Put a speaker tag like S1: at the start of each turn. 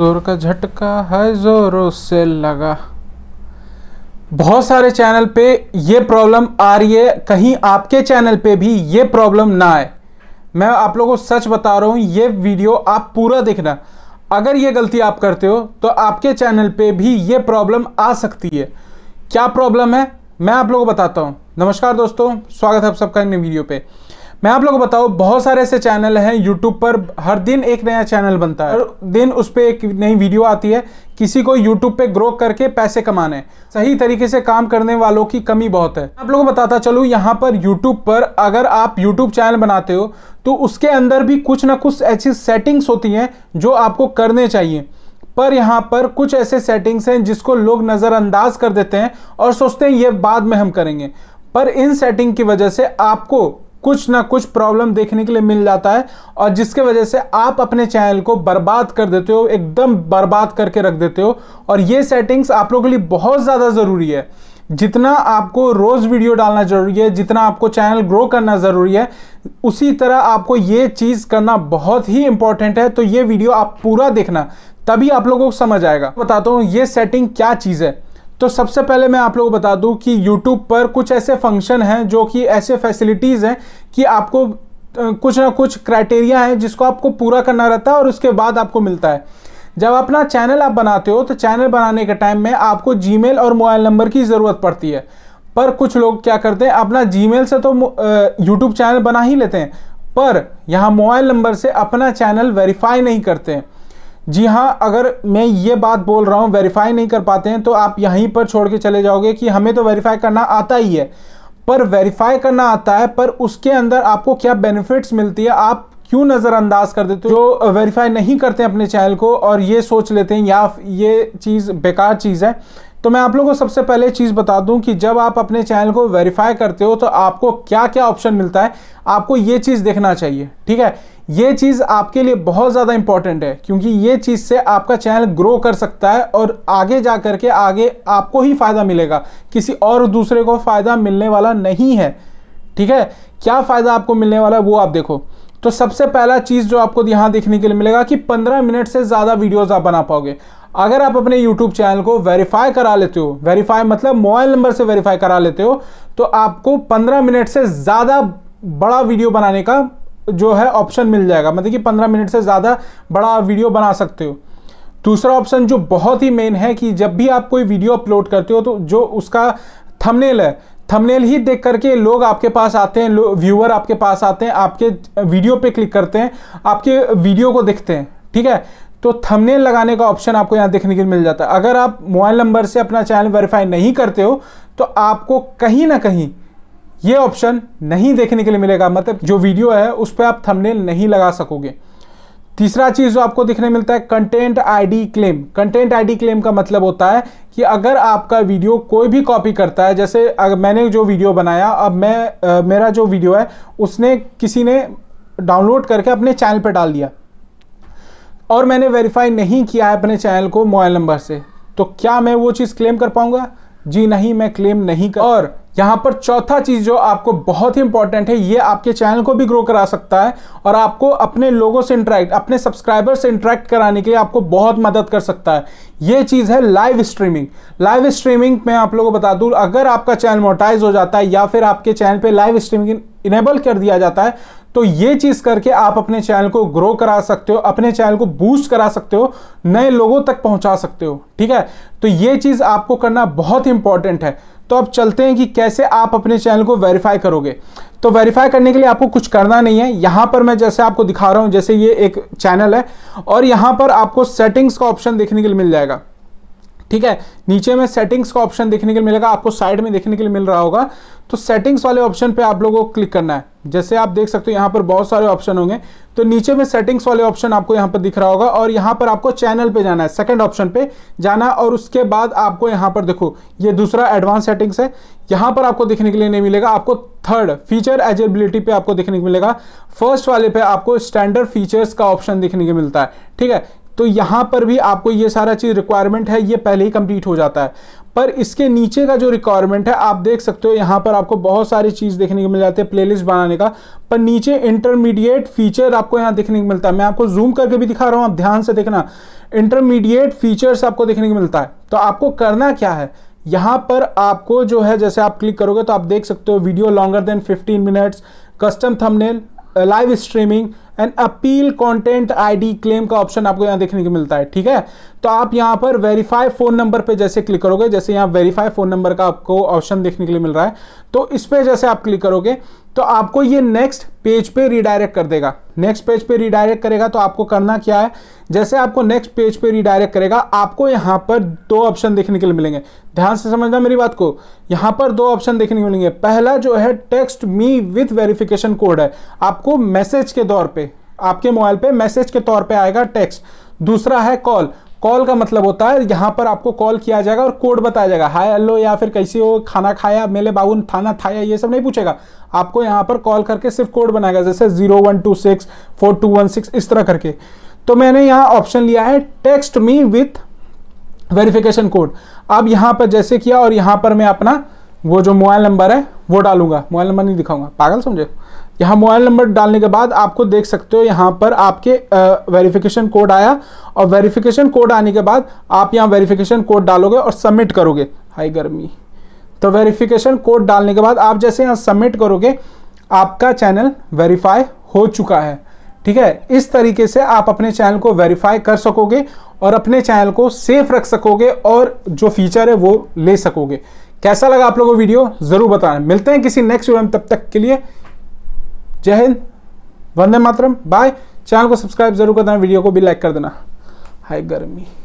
S1: जोर का झटका है जोरों से लगा बहुत सारे चैनल पे ये प्रॉब्लम आ रही है कहीं आपके चैनल पे भी ये प्रॉब्लम ना आए मैं आप लोगों को सच बता रहा हूँ ये वीडियो आप पूरा देखना अगर ये गलती आप करते हो तो आपके चैनल पे भी ये प्रॉब्लम आ सकती है क्या प्रॉब्लम है मैं आप लोगों को बताता हूँ नमस्कार दोस्तों स्वागत है आप सबका इन वीडियो पे मैं आप लोगों को बताऊ बहुत सारे ऐसे चैनल हैं यूट्यूब पर हर दिन एक नया चैनल बनता है हर दिन उस पर एक नई वीडियो आती है किसी को यूट्यूब पे ग्रो करके पैसे कमाने सही तरीके से काम करने वालों की कमी बहुत है आप लोगों को बताता चलूँ यहाँ पर यूट्यूब पर अगर आप यूट्यूब चैनल बनाते हो तो उसके अंदर भी कुछ ना कुछ ऐसी सेटिंग्स होती हैं जो आपको करने चाहिए पर यहाँ पर कुछ ऐसे सेटिंग्स हैं जिसको लोग नज़रअंदाज कर देते हैं और सोचते हैं ये बाद में हम करेंगे पर इन सेटिंग की वजह से आपको कुछ ना कुछ प्रॉब्लम देखने के लिए मिल जाता है और जिसके वजह से आप अपने चैनल को बर्बाद कर देते हो एकदम बर्बाद करके रख देते हो और ये सेटिंग्स आप लोगों के लिए बहुत ज़्यादा ज़रूरी है जितना आपको रोज़ वीडियो डालना ज़रूरी है जितना आपको चैनल ग्रो करना ज़रूरी है उसी तरह आपको ये चीज़ करना बहुत ही इंपॉर्टेंट है तो ये वीडियो आप पूरा देखना तभी आप लोगों को समझ आएगा बताता हूँ ये सेटिंग क्या चीज़ है तो सबसे पहले मैं आप लोगों को बता दूं कि YouTube पर कुछ ऐसे फंक्शन हैं जो कि ऐसे फैसिलिटीज़ हैं कि आपको कुछ ना कुछ क्राइटेरिया है जिसको आपको पूरा करना रहता है और उसके बाद आपको मिलता है जब अपना चैनल आप बनाते हो तो चैनल बनाने के टाइम में आपको जी और मोबाइल नंबर की ज़रूरत पड़ती है पर कुछ लोग क्या करते हैं अपना जी से तो यूट्यूब चैनल बना ही लेते हैं पर यहाँ मोबाइल नंबर से अपना चैनल वेरीफाई नहीं करते हैं जी हाँ अगर मैं ये बात बोल रहा हूँ वेरीफाई नहीं कर पाते हैं तो आप यहीं पर छोड़ के चले जाओगे कि हमें तो वेरीफाई करना आता ही है पर वेरीफाई करना आता है पर उसके अंदर आपको क्या बेनिफिट्स मिलती है आप क्यों नज़रअंदाज कर देते हो जो वेरीफाई नहीं करते अपने चैनल को और ये सोच लेते हैं या ये चीज़ बेकार चीज़ है तो मैं आप लोगों को सबसे पहले चीज़ बता दूं कि जब आप अपने चैनल को वेरीफाई करते हो तो आपको क्या क्या ऑप्शन मिलता है आपको ये चीज़ देखना चाहिए ठीक है ये चीज़ आपके लिए बहुत ज़्यादा इंपॉर्टेंट है क्योंकि ये चीज़ से आपका चैनल ग्रो कर सकता है और आगे जा करके आगे आपको ही फ़ायदा मिलेगा किसी और दूसरे को फ़ायदा मिलने वाला नहीं है ठीक है क्या फ़ायदा आपको मिलने वाला है वो आप देखो तो सबसे पहला चीज़ जो आपको यहां देखने के लिए मिलेगा कि 15 मिनट से ज़्यादा वीडियोस आप बना पाओगे अगर आप अपने YouTube चैनल को वेरीफाई करा लेते हो वेरीफाई मतलब मोबाइल नंबर से वेरीफाई करा लेते हो तो आपको 15 मिनट से ज़्यादा बड़ा वीडियो बनाने का जो है ऑप्शन मिल जाएगा मतलब कि 15 मिनट से ज़्यादा बड़ा वीडियो बना सकते हो दूसरा ऑप्शन जो बहुत ही मेन है कि जब भी आप कोई वीडियो अपलोड करते हो तो जो उसका थंबनेल है थंबनेल ही देख करके लोग आपके पास आते हैं व्यूअर आपके पास आते हैं आपके वीडियो पे क्लिक करते हैं आपके वीडियो को देखते हैं ठीक है तो थंबनेल लगाने का ऑप्शन आपको यहाँ देखने के लिए मिल जाता है अगर आप मोबाइल नंबर से अपना चैनल वेरीफाई नहीं करते हो तो आपको कहीं ना कहीं ये ऑप्शन नहीं देखने के लिए मिलेगा मतलब जो वीडियो है उस पर आप थंबनेल नहीं लगा सकोगे तीसरा चीज जो आपको दिखने मिलता है content ID claim content ID claim का मतलब होता है कि अगर आपका वीडियो कोई भी कॉपी करता है जैसे अगर मैंने जो वीडियो बनाया अब मैं आ, मेरा जो वीडियो है उसने किसी ने डाउनलोड करके अपने चैनल पर डाल दिया और मैंने वेरीफाई नहीं किया है अपने चैनल को मोबाइल नंबर से तो क्या मैं वो चीज़ क्लेम कर पाऊंगा जी नहीं मैं क्लेम नहीं कर और यहाँ पर चौथा चीज़ जो आपको बहुत ही इंपॉर्टेंट है ये आपके चैनल को भी ग्रो करा सकता है और आपको अपने लोगों से इंटरेक्ट अपने सब्सक्राइबर से इंटरेक्ट कराने के लिए आपको बहुत मदद कर सकता है ये चीज़ है लाइव स्ट्रीमिंग लाइव स्ट्रीमिंग मैं आप लोगों को बता दूँ अगर आपका चैनल मोटाइज हो जाता है या फिर आपके चैनल पर लाइव स्ट्रीमिंग इनेबल कर दिया जाता है तो ये चीज करके आप अपने चैनल को ग्रो करा सकते हो अपने चैनल को बूस्ट करा सकते हो नए लोगों तक पहुंचा सकते हो ठीक है तो ये चीज आपको करना बहुत इंपॉर्टेंट है तो अब चलते हैं कि कैसे आप अपने चैनल को वेरीफाई करोगे तो वेरीफाई करने के लिए आपको कुछ करना नहीं है यहां पर मैं जैसे आपको दिखा रहा हूं जैसे ये एक चैनल है और यहां पर आपको सेटिंग्स का ऑप्शन देखने के लिए मिल जाएगा ठीक है नीचे में सेटिंग्स का ऑप्शन देखने के लिए मिलेगा आपको साइड में देखने के लिए मिल रहा होगा तो सेटिंग्स वाले ऑप्शन पे आप लोगों को क्लिक करना है जैसे आप देख सकते हो यहाँ पर बहुत सारे ऑप्शन होंगे तो नीचे में सेटिंग्स वाले ऑप्शन आपको यहाँ पर दिख रहा होगा और यहाँ पर आपको चैनल पे जाना है सेकंड ऑप्शन पे जाना है और उसके बाद आपको यहाँ पर देखो ये दूसरा एडवांस सेटिंग्स है यहाँ पर आपको देखने के लिए नहीं मिलेगा आपको थर्ड फीचर एजेबिलिटी पे आपको देखने को मिलेगा फर्स्ट वाले पे आपको स्टैंडर्ड फीचर्स का ऑप्शन देखने को मिलता है ठीक है तो यहां पर भी आपको ये सारा चीज़ रिक्वायरमेंट है ये पहले ही कंप्लीट हो जाता है पर इसके नीचे का जो रिक्वायरमेंट है आप देख सकते हो यहां पर आपको बहुत सारी चीज़ देखने को मिल जाती है प्लेलिस्ट बनाने का पर नीचे इंटरमीडिएट फीचर आपको यहाँ देखने को मिलता है मैं आपको जूम करके भी दिखा रहा हूं आप ध्यान से देखना इंटरमीडिएट फीचर्स आपको देखने को मिलता है तो आपको करना क्या है यहाँ पर आपको जो है जैसे आप क्लिक करोगे तो आप देख सकते हो video longer than fifteen minutes custom thumbnail live streaming and appeal content ID claim का ऑप्शन आपको यहां देखने को मिलता है ठीक है तो आप यहाँ पर वेरीफाई फ़ोन नंबर पे जैसे क्लिक करोगे जैसे यहां वेरीफाई फ़ोन नंबर का आपको ऑप्शन देखने के लिए मिल रहा है तो इस पर जैसे आप क्लिक करोगे तो आपको ये नेक्स्ट पेज पे रिडायरेक्ट कर देगा नेक्स्ट पेज पे रिडायरेक्ट करेगा तो आपको करना क्या है जैसे आपको नेक्स्ट पेज पे रिडायरेक्ट करेगा आपको यहां पर दो ऑप्शन देखने के लिए मिलेंगे ध्यान से समझना मेरी बात को यहाँ पर दो ऑप्शन देखने को मिलेंगे पहला जो है text me with verification code है आपको मैसेज के तौर पर आपके मोबाइल पे मैसेज के तौर पर आएगा टेक्स्ट दूसरा है कॉल कॉल का मतलब होता है यहाँ पर आपको कॉल किया जाएगा और कोड बताया जाएगा हाय हेलो या फिर कैसे हो खाना खाया मेले बाबू थाना थाया ये सब नहीं पूछेगा आपको यहाँ पर कॉल करके सिर्फ कोड बनाएगा जैसे zero one two six four two one six इस तरह करके तो मैंने यहाँ ऑप्शन लिया है text me with verification code अब यहाँ पर जैसे किया और यहाँ पर मैं अपना वो जो मोबाइल नंबर है वो डालूंगा मोबाइल नंबर नहीं दिखाऊंगा पागल समझे यहाँ मोबाइल नंबर डालने के बाद आपको देख सकते हो यहाँ पर आपके वेरिफिकेशन कोड आया और वेरिफिकेशन कोड आने के बाद आप यहाँ वेरिफिकेशन कोड डालोगे और सबमिट करोगे हाई गर्मी तो वेरिफिकेशन कोड डालने के बाद आप जैसे यहाँ सबमिट करोगे आपका चैनल वेरीफाई हो चुका है ठीक है इस तरीके से आप अपने चैनल को वेरीफाई कर सकोगे और अपने चैनल को सेफ रख सकोगे और जो फीचर है वो ले सकोगे कैसा लगा आप लोगों को वीडियो ज़रूर बताएं मिलते हैं किसी नेक्स्ट वीडियो में तब तक के लिए जय हिंद वंदे मातरम बाय चैनल को सब्सक्राइब जरूर कर देना वीडियो को भी लाइक कर देना हाय गर्मी